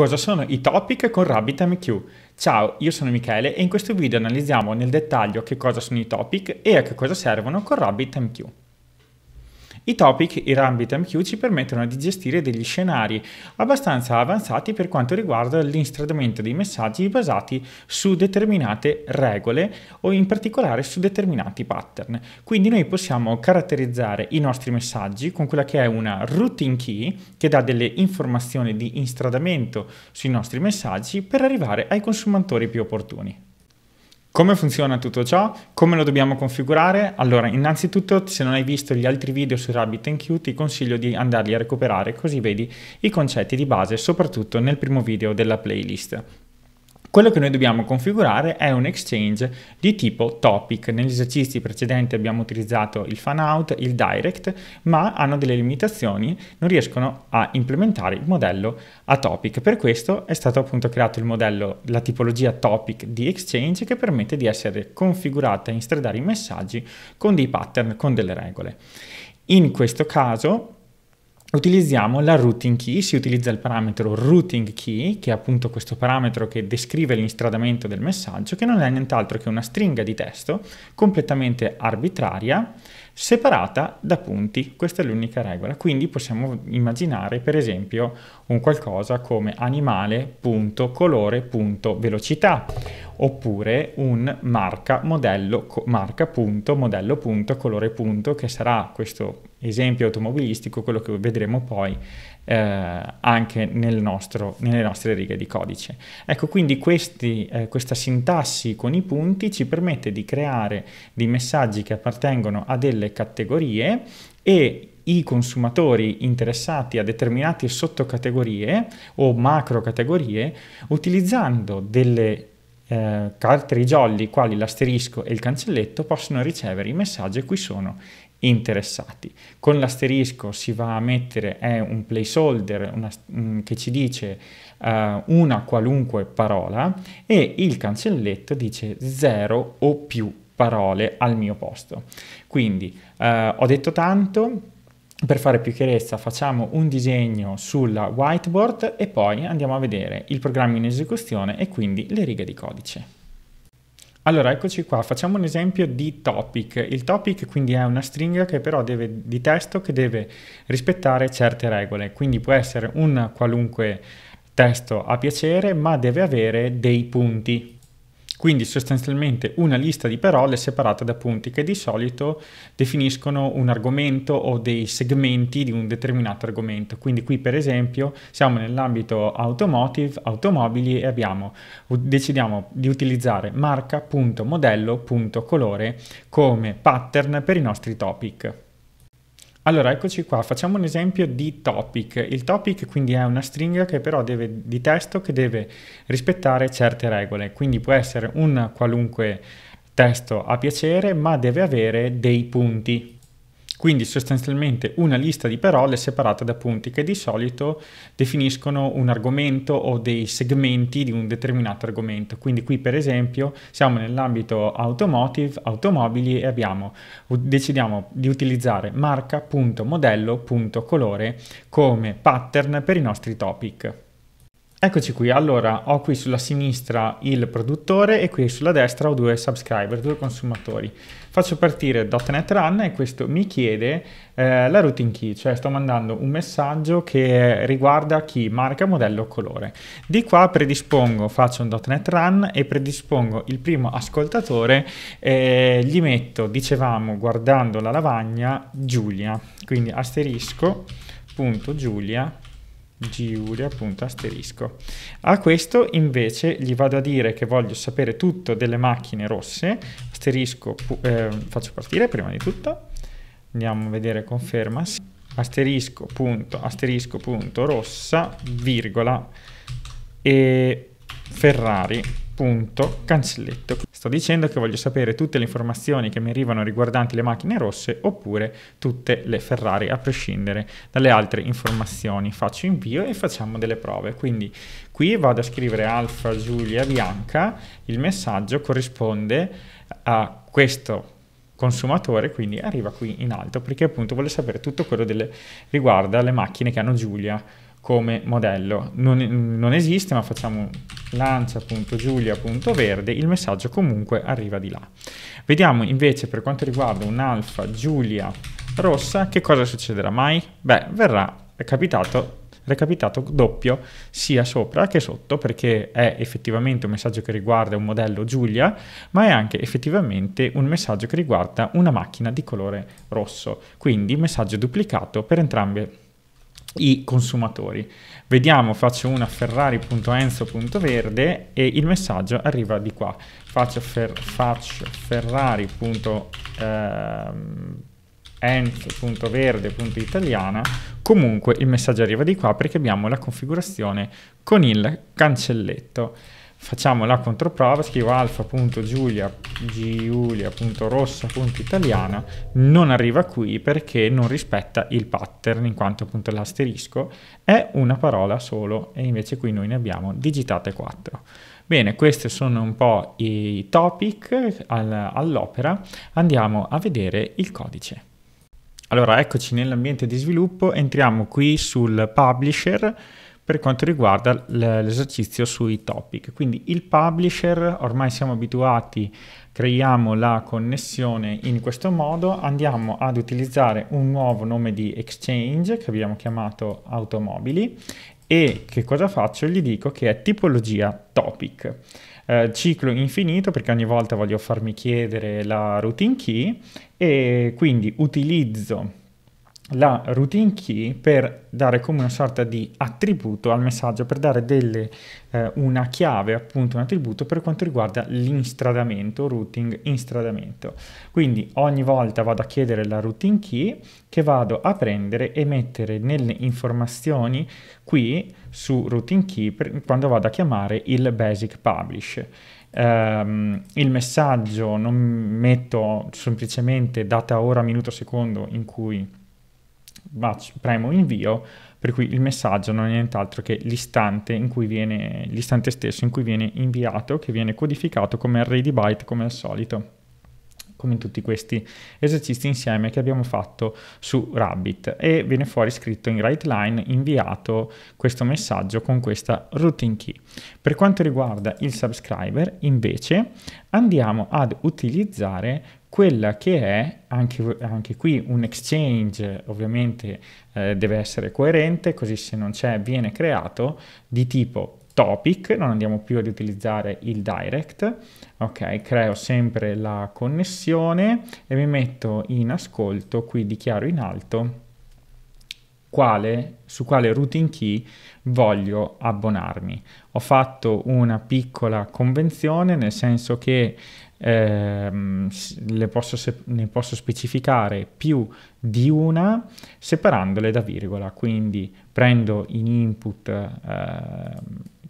cosa sono i topic con RabbitMQ. Ciao, io sono Michele e in questo video analizziamo nel dettaglio che cosa sono i topic e a che cosa servono con RabbitMQ. I topic e Rambit MQ ci permettono di gestire degli scenari abbastanza avanzati per quanto riguarda l'instradamento dei messaggi basati su determinate regole o in particolare su determinati pattern. Quindi noi possiamo caratterizzare i nostri messaggi con quella che è una routine key che dà delle informazioni di instradamento sui nostri messaggi per arrivare ai consumatori più opportuni. Come funziona tutto ciò? Come lo dobbiamo configurare? Allora, innanzitutto, se non hai visto gli altri video su RabbitMQ, ti consiglio di andarli a recuperare così vedi i concetti di base, soprattutto nel primo video della playlist. Quello che noi dobbiamo configurare è un exchange di tipo topic. Negli esercizi precedenti abbiamo utilizzato il fanout, il direct, ma hanno delle limitazioni, non riescono a implementare il modello a topic. Per questo è stato appunto creato il modello, la tipologia topic di exchange che permette di essere configurata e instradare i messaggi con dei pattern, con delle regole. In questo caso utilizziamo la routing key, si utilizza il parametro routing key, che è appunto questo parametro che descrive l'instradamento del messaggio, che non è nient'altro che una stringa di testo completamente arbitraria, separata da punti. Questa è l'unica regola. Quindi possiamo immaginare, per esempio, un qualcosa come animale.colore.velocità oppure un marca modello marca.modello.colore. che sarà questo esempio automobilistico, quello che vedremo poi eh, anche nel nostro, nelle nostre righe di codice. Ecco, quindi questi, eh, questa sintassi con i punti ci permette di creare dei messaggi che appartengono a delle categorie e i consumatori interessati a determinate sottocategorie o macro categorie utilizzando delle eh, caratteri jolly quali l'asterisco e il cancelletto possono ricevere i messaggi a cui sono interessati. Con l'asterisco si va a mettere un placeholder una, mm, che ci dice uh, una qualunque parola e il cancelletto dice zero o più parole al mio posto. Quindi uh, ho detto tanto, per fare più chiarezza facciamo un disegno sulla whiteboard e poi andiamo a vedere il programma in esecuzione e quindi le righe di codice. Allora, eccoci qua, facciamo un esempio di topic. Il topic quindi è una stringa deve, di testo che deve rispettare certe regole, quindi può essere un qualunque testo a piacere, ma deve avere dei punti quindi sostanzialmente una lista di parole separate da punti che di solito definiscono un argomento o dei segmenti di un determinato argomento. Quindi qui per esempio siamo nell'ambito automotive, automobili e abbiamo, decidiamo di utilizzare marca.modello.colore come pattern per i nostri topic. Allora, eccoci qua, facciamo un esempio di topic. Il topic quindi è una stringa che però deve, di testo che deve rispettare certe regole, quindi può essere un qualunque testo a piacere, ma deve avere dei punti quindi sostanzialmente una lista di parole separate da punti che di solito definiscono un argomento o dei segmenti di un determinato argomento. Quindi qui per esempio siamo nell'ambito automotive, automobili e abbiamo, decidiamo di utilizzare marca.modello.colore come pattern per i nostri topic. Eccoci qui, allora ho qui sulla sinistra il produttore e qui sulla destra ho due subscriber, due consumatori. Faccio partire .NET Run e questo mi chiede eh, la routing key, cioè sto mandando un messaggio che riguarda chi, marca, modello, colore. Di qua predispongo, faccio un .NET Run e predispongo il primo ascoltatore, e gli metto, dicevamo, guardando la lavagna, Giulia, quindi asterisco, punto Giulia, Giulia, appunto, asterisco. A questo invece gli vado a dire che voglio sapere tutto delle macchine rosse, asterisco, eh, faccio partire prima di tutto, andiamo a vedere conferma, asterisco, punto, asterisco, punto, rossa, virgola, e Ferrari punto cancelletto. Sto dicendo che voglio sapere tutte le informazioni che mi arrivano riguardanti le macchine rosse oppure tutte le Ferrari a prescindere dalle altre informazioni. Faccio invio e facciamo delle prove. Quindi qui vado a scrivere Alfa Giulia Bianca, il messaggio corrisponde a questo consumatore, quindi arriva qui in alto perché appunto vuole sapere tutto quello che riguarda le macchine che hanno Giulia come modello. Non, non esiste, ma facciamo lancia.giulia.verde il messaggio comunque arriva di là. Vediamo invece per quanto riguarda un'alfa Giulia rossa che cosa succederà mai? Beh, verrà recapitato recapitato doppio sia sopra che sotto perché è effettivamente un messaggio che riguarda un modello Giulia ma è anche effettivamente un messaggio che riguarda una macchina di colore rosso quindi messaggio duplicato per entrambe le i consumatori. Vediamo, faccio una ferrari.enzo.verde e il messaggio arriva di qua. Faccio, fer, faccio ferrari.enzo.verde.italiana. Ehm, Comunque il messaggio arriva di qua perché abbiamo la configurazione con il cancelletto facciamo la controprova, scrivo alfa.giulia.rossa.italiana, non arriva qui perché non rispetta il pattern in quanto appunto l'asterisco è una parola solo e invece qui noi ne abbiamo digitate 4. Bene, questi sono un po' i topic all'opera, andiamo a vedere il codice. Allora, eccoci nell'ambiente di sviluppo, entriamo qui sul publisher, per quanto riguarda l'esercizio sui topic. Quindi il publisher, ormai siamo abituati, creiamo la connessione in questo modo, andiamo ad utilizzare un nuovo nome di exchange che abbiamo chiamato automobili e che cosa faccio? Gli dico che è tipologia topic. Eh, ciclo infinito perché ogni volta voglio farmi chiedere la routine key e quindi utilizzo la routine key per dare come una sorta di attributo al messaggio, per dare delle, eh, una chiave, appunto un attributo per quanto riguarda l'instradamento, routing instradamento. Quindi ogni volta vado a chiedere la routine key che vado a prendere e mettere nelle informazioni qui su routine key per, quando vado a chiamare il basic publish. Um, il messaggio non metto semplicemente data ora minuto secondo in cui premo invio, per cui il messaggio non è nient'altro che l'istante, in cui viene, l'istante stesso in cui viene inviato, che viene codificato come array di byte come al solito come in tutti questi esercizi insieme che abbiamo fatto su Rabbit e viene fuori scritto in right line inviato questo messaggio con questa routine key. Per quanto riguarda il subscriber invece andiamo ad utilizzare quella che è anche, anche qui un exchange ovviamente eh, deve essere coerente così se non c'è viene creato di tipo topic, non andiamo più ad utilizzare il direct, ok, creo sempre la connessione e mi metto in ascolto, qui dichiaro in alto quale, su quale routing key voglio abbonarmi. Ho fatto una piccola convenzione nel senso che ehm, posso ne posso specificare più di una separandole da virgola, quindi prendo in input ehm,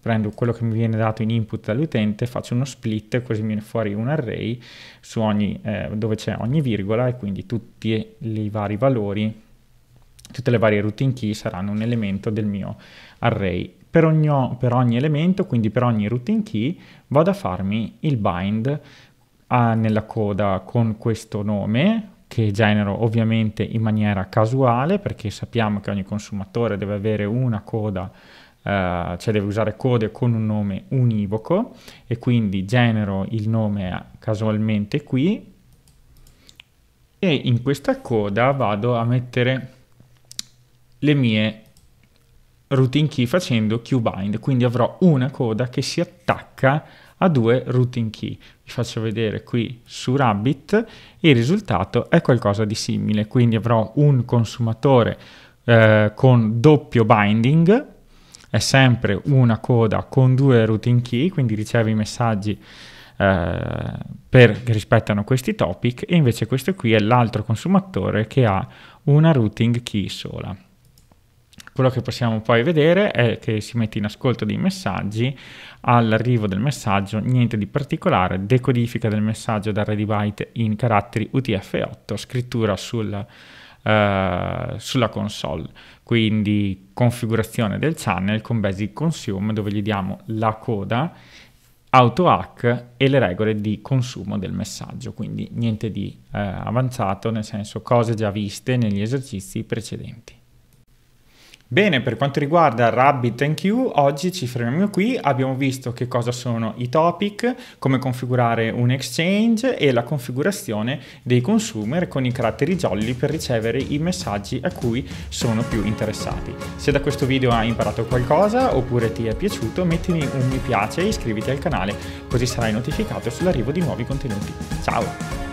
prendo quello che mi viene dato in input dall'utente, faccio uno split, così mi viene fuori un array ogni, eh, dove c'è ogni virgola e quindi tutti i vari valori, tutte le varie routine key saranno un elemento del mio array. Per ogni, per ogni elemento, quindi per ogni routine key, vado a farmi il bind a, ah, nella coda con questo nome, che genero ovviamente in maniera casuale perché sappiamo che ogni consumatore deve avere una coda eh, cioè deve usare code con un nome univoco e quindi genero il nome casualmente qui e in questa coda vado a mettere le mie routine key facendo qbind, quindi avrò una coda che si attacca a due routine key. Vi faccio vedere qui su Rabbit il risultato è qualcosa di simile, quindi avrò un consumatore eh, con doppio binding è sempre una coda con due routing key, quindi ricevi i messaggi eh, per, che rispettano questi topic e invece questo qui è l'altro consumatore che ha una routing key sola. Quello che possiamo poi vedere è che si mette in ascolto dei messaggi, all'arrivo del messaggio niente di particolare, decodifica del messaggio da Ready Byte in caratteri UTF-8, scrittura sul eh, sulla console. Quindi configurazione del channel con basic consume dove gli diamo la coda, auto hack e le regole di consumo del messaggio. Quindi niente di eh, avanzato, nel senso cose già viste negli esercizi precedenti. Bene, per quanto riguarda RabbitMQ, oggi ci fermiamo qui, abbiamo visto che cosa sono i topic, come configurare un exchange e la configurazione dei consumer con i caratteri jolly per ricevere i messaggi a cui sono più interessati. Se da questo video hai imparato qualcosa oppure ti è piaciuto, mettimi un mi piace e iscriviti al canale, così sarai notificato sull'arrivo di nuovi contenuti. Ciao!